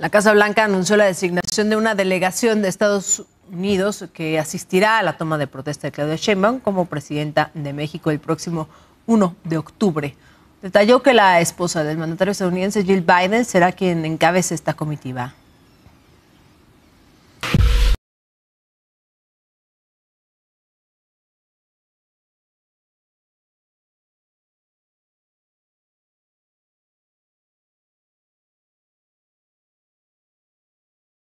La Casa Blanca anunció la designación de una delegación de Estados Unidos que asistirá a la toma de protesta de Claudia Sheinbaum como presidenta de México el próximo 1 de octubre. Detalló que la esposa del mandatario estadounidense Jill Biden será quien encabece esta comitiva.